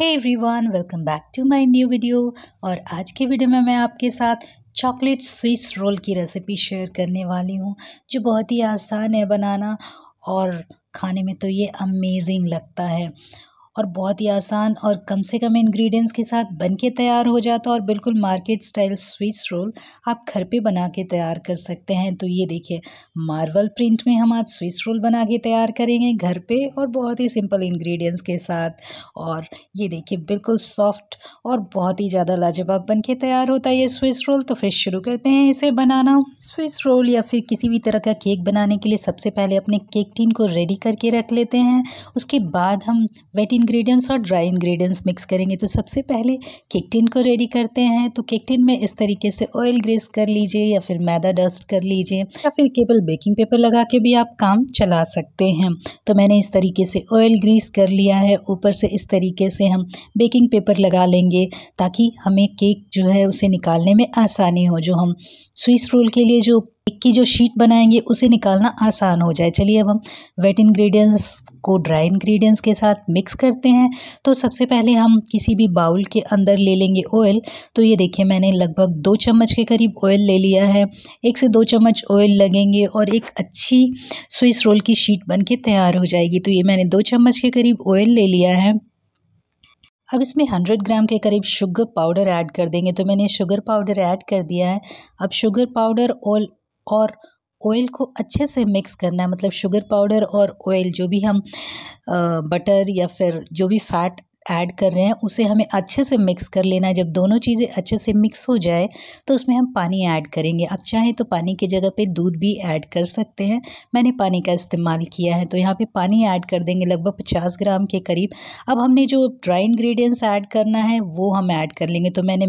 hey everyone welcome back to my new video और आज के वीडियो में मैं आपके साथ चॉकलेट स्विस रोल की रेसिपी शेयर करने वाली हूँ जो बहुत ही आसान है बनाना और खाने में तो ये अमेजिंग लगता है और बहुत ही आसान और कम से कम इंग्रेडिएंट्स के साथ बन के तैयार हो जाता है और बिल्कुल मार्केट स्टाइल स्वीट्स रोल आप घर पे बना के तैयार कर सकते हैं तो ये देखिए मार्बल प्रिंट में हम आज स्वीट्स रोल बना के तैयार करेंगे घर पे और बहुत ही सिंपल इंग्रेडिएंट्स के साथ और ये देखिए बिल्कुल सॉफ्ट और बहुत ही ज़्यादा लाजवाब बन के तैयार होता है ये स्विस रोल तो फिर शुरू करते हैं इसे बनाना स्विच रोल या फिर किसी भी तरह का केक बनाने के लिए सबसे पहले अपने केक टीन को रेडी करके रख लेते हैं उसके बाद हम वेटिन इंग्रेडिएंट्स और ड्राई इंग्रेडिएंट्स मिक्स करेंगे तो सबसे पहले केकटिन को रेडी करते हैं तो केकटिन में इस तरीके से ऑयल ग्रेस कर लीजिए या फिर मैदा डस्ट कर लीजिए या फिर केवल बेकिंग पेपर लगा के भी आप काम चला सकते हैं तो मैंने इस तरीके से ऑयल ग्रीस कर लिया है ऊपर से इस तरीके से हम बेकिंग पेपर लगा लेंगे ताकि हमें केक जो है उसे निकालने में आसानी हो जो हम स्विस रोल के लिए जो की जो शीट बनाएंगे उसे निकालना आसान हो जाए चलिए अब हम वेट इंग्रेडिएंट्स को ड्राई इंग्रेडिएंट्स के साथ मिक्स करते हैं तो सबसे पहले हम किसी भी बाउल के अंदर ले लेंगे ऑयल तो ये देखिए मैंने लगभग दो चम्मच के करीब ऑयल ले लिया है एक से दो चम्मच ऑयल लगेंगे और एक अच्छी स्विस रोल की शीट बन के तैयार हो जाएगी तो ये मैंने दो चम्मच के करीब ऑयल ले लिया है अब इसमें 100 ग्राम के करीब शुगर पाउडर ऐड कर देंगे तो मैंने शुगर पाउडर ऐड कर दिया है अब शुगर पाउडर और और ऑयल को अच्छे से मिक्स करना है मतलब शुगर पाउडर और ऑयल जो भी हम बटर या फिर जो भी फैट ऐड कर रहे हैं उसे हमें अच्छे से मिक्स कर लेना है जब दोनों चीज़ें अच्छे से मिक्स हो जाए तो उसमें हम पानी ऐड करेंगे आप चाहें तो पानी की जगह पे दूध भी ऐड कर सकते हैं मैंने पानी का इस्तेमाल किया है तो यहाँ पे पानी ऐड कर देंगे लगभग पचास ग्राम के करीब अब हमने जो ड्राई इन्ग्रीडियंट्स ऐड करना है वो हम ऐड कर लेंगे तो मैंने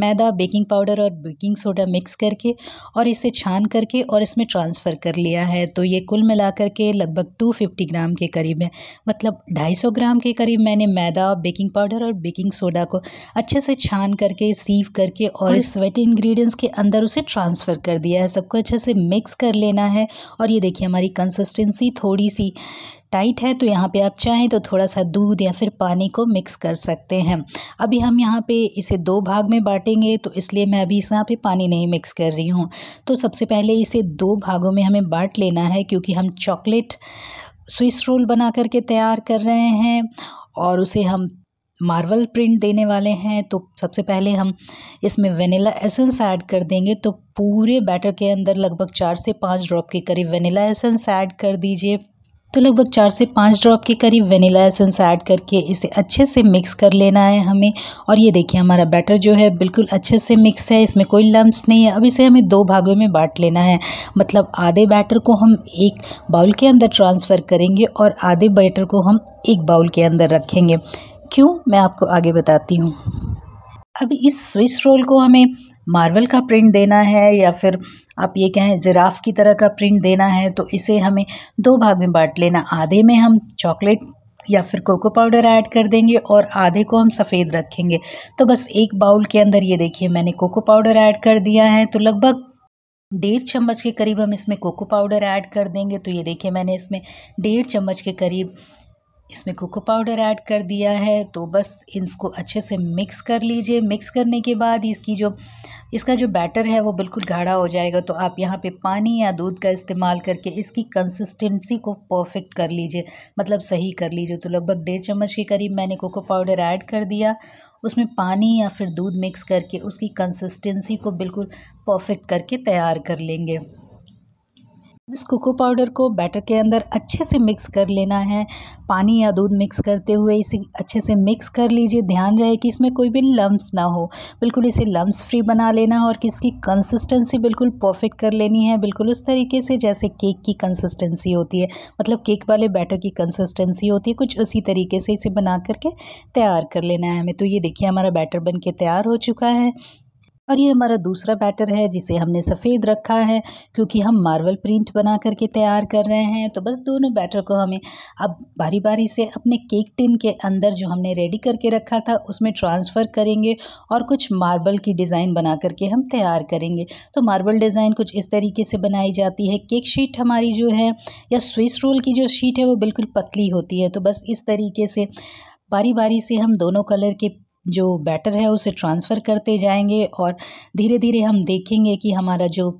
मैदा बेकिंग पाउडर और बेकिंग सोडा मिक्स करके और इसे छान करके और इसमें ट्रांसफ़र कर लिया है तो ये कुल मिला के लगभग 250 ग्राम के करीब है मतलब 250 ग्राम के करीब मैंने मैदा बेकिंग पाउडर और बेकिंग सोडा को अच्छे से छान करके सीव करके और इस वेट इंग्रेडिएंट्स के अंदर उसे ट्रांसफ़र कर दिया है सबको अच्छे से मिक्स कर लेना है और ये देखिए हमारी कंसिस्टेंसी थोड़ी सी टाइट है तो यहाँ पे आप चाहें तो थोड़ा सा दूध या फिर पानी को मिक्स कर सकते हैं अभी हम यहाँ पे इसे दो भाग में बांटेंगे तो इसलिए मैं अभी इस यहाँ पे पानी नहीं मिक्स कर रही हूँ तो सबसे पहले इसे दो भागों में हमें बांट लेना है क्योंकि हम चॉकलेट स्विस रोल बना करके तैयार कर रहे हैं और उसे हम मार्बल प्रिंट देने वाले हैं तो सबसे पहले हम इसमें वेनिला एसेंस ऐड कर देंगे तो पूरे बैटर के अंदर लगभग चार से पाँच ड्रॉप के करीब वेनिला एसेंस ऐड कर दीजिए तो लगभग चार से पाँच ड्रॉप के करीब वेनिला एसेंस ऐड करके इसे अच्छे से मिक्स कर लेना है हमें और ये देखिए हमारा बैटर जो है बिल्कुल अच्छे से मिक्स है इसमें कोई लम्ब नहीं है अब इसे हमें दो भागों में बांट लेना है मतलब आधे बैटर को हम एक बाउल के अंदर ट्रांसफ़र करेंगे और आधे बैटर को हम एक बाउल के अंदर रखेंगे क्यों मैं आपको आगे बताती हूँ अब इस स्विस रोल को हमें मार्वल का प्रिंट देना है या फिर आप ये कहें जिराफ की तरह का प्रिंट देना है तो इसे हमें दो भाग में बांट लेना आधे में हम चॉकलेट या फिर कोको पाउडर ऐड कर देंगे और आधे को हम सफ़ेद रखेंगे तो बस एक बाउल के अंदर ये देखिए मैंने कोको पाउडर ऐड कर दिया है तो लगभग डेढ़ चम्मच के करीब हम इसमें कोको पाउडर ऐड कर देंगे तो ये देखिए मैंने इसमें डेढ़ चम्मच के करीब इसमें कोको पाउडर ऐड कर दिया है तो बस इसको अच्छे से मिक्स कर लीजिए मिक्स करने के बाद इसकी जो इसका जो बैटर है वो बिल्कुल गाढ़ा हो जाएगा तो आप यहाँ पे पानी या दूध का इस्तेमाल करके इसकी कंसिस्टेंसी को परफेक्ट कर लीजिए मतलब सही कर लीजिए तो लगभग डेढ़ चम्मच के करीब मैंने कोको पाउडर ऐड कर दिया उसमें पानी या फिर दूध मिक्स करके उसकी कंसिस्टेंसी को बिल्कुल परफेक्ट करके तैयार कर लेंगे इस कोको पाउडर को बैटर के अंदर अच्छे से मिक्स कर लेना है पानी या दूध मिक्स करते हुए इसे अच्छे से मिक्स कर लीजिए ध्यान रहे कि इसमें कोई भी लम्स ना हो बिल्कुल इसे लम्स फ्री बना लेना है और किसकी कंसिस्टेंसी बिल्कुल परफेक्ट कर लेनी है बिल्कुल उस तरीके से जैसे केक की कंसिस्टेंसी होती है मतलब केक वाले बैटर की कंसिस्टेंसी होती है कुछ उसी तरीके से इसे बना करके तैयार कर लेना है हमें तो ये देखिए हमारा बैटर बन के तैयार हो चुका है और ये हमारा दूसरा बैटर है जिसे हमने सफ़ेद रखा है क्योंकि हम मार्बल प्रिंट बना करके तैयार कर रहे हैं तो बस दोनों बैटर को हमें अब बारी बारी से अपने केक टिन के अंदर जो हमने रेडी करके रखा था उसमें ट्रांसफ़र करेंगे और कुछ मार्बल की डिज़ाइन बना करके हम तैयार करेंगे तो मार्बल डिज़ाइन कुछ इस तरीके से बनाई जाती है केक शीट हमारी जो है या स्विस रोल की जो शीट है वो बिल्कुल पतली होती है तो बस इस तरीके से बारी बारी से हम दोनों कलर के जो बैटर है उसे ट्रांसफ़र करते जाएंगे और धीरे धीरे हम देखेंगे कि हमारा जो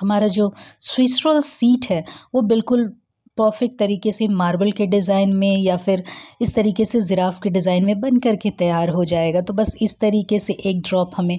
हमारा जो स्विसरॉल सीट है वो बिल्कुल परफेक्ट तरीके से मार्बल के डिज़ाइन में या फिर इस तरीके से ज़िराफ़ के डिज़ाइन में बन करके तैयार हो जाएगा तो बस इस तरीके से एक ड्रॉप हमें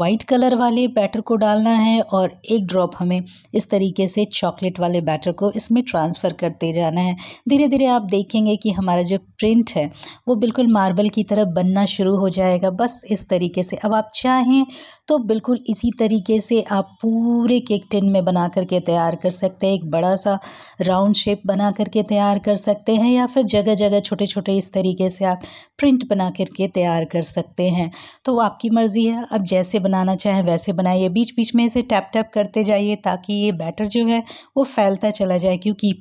वाइट कलर वाले बैटर को डालना है और एक ड्रॉप हमें इस तरीके से चॉकलेट वाले बैटर को इसमें ट्रांसफ़र करते जाना है धीरे धीरे आप देखेंगे कि हमारा जो प्रिंट है वो बिल्कुल मार्बल की तरह बनना शुरू हो जाएगा बस इस तरीके से अब आप चाहें तो बिल्कुल इसी तरीके से आप पूरे केक टिन में बना करके तैयार कर सकते हैं एक बड़ा सा राउंड शेप बना करके तैयार कर सकते हैं या फिर जगह जगह छोटे छोटे इस तरीके से आप प्रिंट बना करके तैयार कर सकते हैं तो आपकी मर्ज़ी है आप जैसे बनाना चाहें वैसे बनाइए बीच बीच में इसे टैप टैप करते जाइए ताकि ये बैटर जो है वो फैलता चला जाए क्योंकि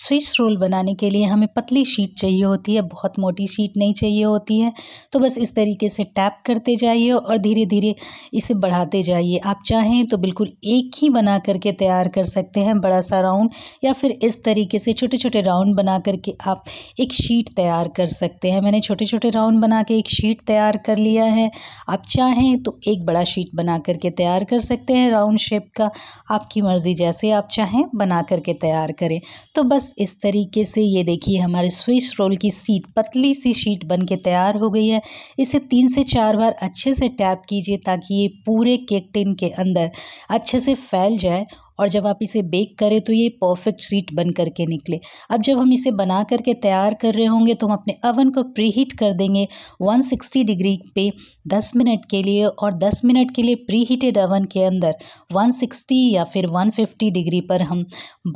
स्विस रोल बनाने के लिए हमें पतली शीट चाहिए होती है बहुत मोटी शीट नहीं चाहिए होती है तो बस इस तरीके से टैप करते जाइए और धीरे धीरे इसे बढ़ाते जाइए आप चाहें तो बिल्कुल एक ही बना करके तैयार कर सकते हैं बड़ा सा राउंड या फिर इस तरीके से छोटे छोटे राउंड बना करके आप एक शीट तैयार कर सकते हैं मैंने छोटे छोटे राउंड बना के एक शीट तैयार कर लिया है आप चाहें तो एक बड़ा शीट बना करके तैयार कर सकते हैं राउंड शेप का आपकी मर्ज़ी जैसे आप चाहें बना करके तैयार करें तो बस बस इस तरीके से ये देखिए हमारे स्विच रोल की सीट पतली सी शीट बन के तैयार हो गई है इसे तीन से चार बार अच्छे से टैप कीजिए ताकि ये पूरे केक टिन के अंदर अच्छे से फैल जाए और जब आप इसे बेक करें तो ये परफेक्ट सीट बन करके निकले अब जब हम इसे बना करके तैयार कर रहे होंगे तो हम अपने अवन को प्री हीट कर देंगे 160 डिग्री पे 10 मिनट के लिए और 10 मिनट के लिए प्री हीटेड अवन के अंदर 160 या फिर 150 डिग्री पर हम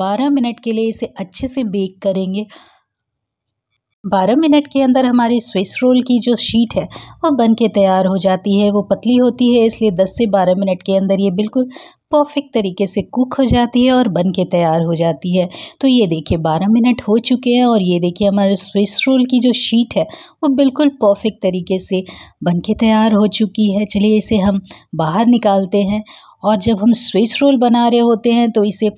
12 मिनट के लिए इसे अच्छे से बेक करेंगे बारह मिनट के अंदर हमारी स्विस रोल की जो शीट है वो बन के तैयार हो जाती है वो पतली होती है इसलिए दस से बारह मिनट के अंदर ये बिल्कुल परफेक्ट तरीके से कुक हो जाती है और बन के तैयार हो जाती है तो ये देखिए 12 मिनट हो चुके हैं और ये देखिए हमारे स्विस रोल की जो शीट है वो बिल्कुल परफेक्ट तरीके से बन के तैयार हो चुकी है चलिए इसे हम बाहर निकालते हैं और जब हम स्विस रोल बना रहे होते हैं तो इसे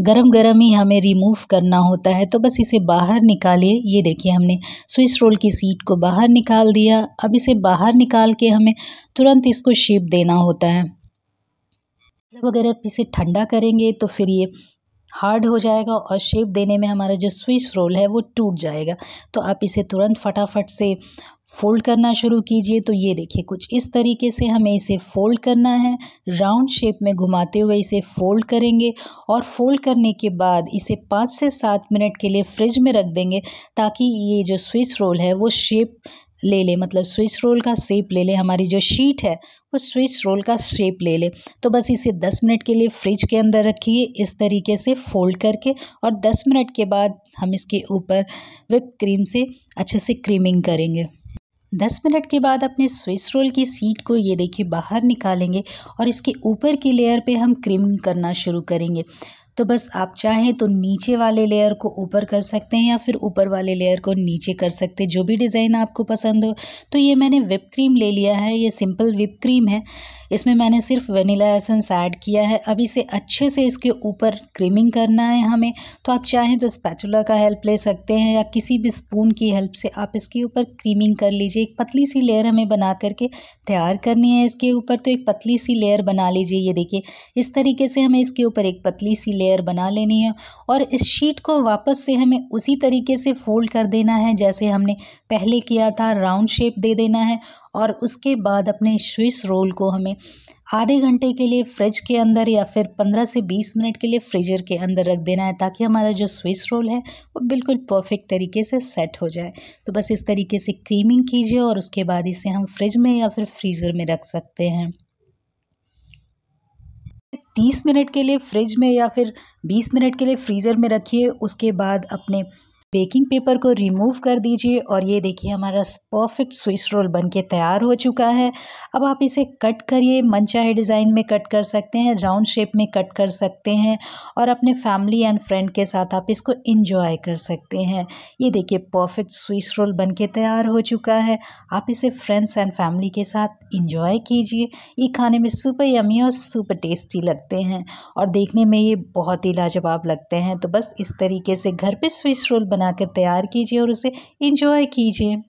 गरम गरम ही हमें रिमूव करना होता है तो बस इसे बाहर निकालिए ये देखिए हमने स्विस रोल की सीट को बाहर निकाल दिया अब इसे बाहर निकाल के हमें तुरंत इसको शेप देना होता है मतलब अगर आप इसे ठंडा करेंगे तो फिर ये हार्ड हो जाएगा और शेप देने में हमारा जो स्विस रोल है वो टूट जाएगा तो आप इसे तुरंत फटाफट से फोल्ड करना शुरू कीजिए तो ये देखिए कुछ इस तरीके से हमें इसे फोल्ड करना है राउंड शेप में घुमाते हुए इसे फोल्ड करेंगे और फोल्ड करने के बाद इसे पाँच से सात मिनट के लिए फ्रिज में रख देंगे ताकि ये जो स्विस रोल है वो शेप ले ले मतलब स्विस रोल का शेप ले ले हमारी जो शीट है वो स्विस रोल का शेप ले ले तो बस इसे 10 मिनट के लिए फ्रिज के अंदर रखिए इस तरीके से फोल्ड करके और 10 मिनट के बाद हम इसके ऊपर विप क्रीम से अच्छे से क्रीमिंग करेंगे दस मिनट के बाद अपने स्विस रोल की सीट को ये देखिए बाहर निकालेंगे और इसके ऊपर की लेयर पे हम क्रीमिंग करना शुरू करेंगे तो बस आप चाहें तो नीचे वाले लेयर को ऊपर कर सकते हैं या फिर ऊपर वाले लेयर को नीचे कर सकते हैं जो भी डिज़ाइन आपको पसंद हो तो ये मैंने विप क्रीम ले लिया है ये सिंपल विप क्रीम है इसमें मैंने सिर्फ वनीला एसेंस ऐड किया है अब इसे अच्छे से इसके ऊपर क्रीमिंग करना है हमें तो आप चाहें तो स्पैचुला का हेल्प ले सकते हैं या किसी भी स्पून की हेल्प से आप इसके ऊपर क्रीमिंग कर लीजिए एक पतली सी लेयर हमें बना करके तैयार करनी है इसके ऊपर तो एक पतली सी लेयर बना लीजिए ये देखिए इस तरीके से हमें इसके ऊपर एक पतली सी लेयर बना लेनी है और इस शीट को वापस से हमें उसी तरीके से फोल्ड कर देना है जैसे हमने पहले किया था राउंड शेप दे देना है और उसके बाद अपने स्विस रोल को हमें आधे घंटे के लिए फ्रिज के अंदर या फिर पंद्रह से बीस मिनट के लिए फ्रीजर के अंदर रख देना है ताकि हमारा जो स्विस रोल है वो बिल्कुल परफेक्ट तरीके से सेट हो जाए तो बस इस तरीके से क्रीमिंग कीजिए और उसके बाद इसे हम फ्रिज में या फिर फ्रीज़र में रख सकते हैं तीस मिनट के लिए फ्रिज में या फिर बीस मिनट के लिए फ्रीज़र में रखिए उसके बाद अपने बेकिंग पेपर को रिमूव कर दीजिए और ये देखिए हमारा परफेक्ट स्विस रोल बनके तैयार हो चुका है अब आप इसे कट करिए मनचाहे डिज़ाइन में कट कर सकते हैं राउंड शेप में कट कर सकते हैं और अपने फैमिली एंड फ्रेंड के साथ आप इसको इंजॉय कर सकते हैं ये देखिए परफेक्ट स्विस रोल बन तैयार हो चुका है आप इसे फ्रेंड्स एंड फैमिली के साथ इंजॉय कीजिए ये खाने में सुपर यमी और सुपर टेस्टी लगते हैं और देखने में ये बहुत ही लाजवाब लगते हैं तो बस इस तरीके से घर पर स्विस रोल बना बनाकर तैयार कीजिए और उसे इंजॉय कीजिए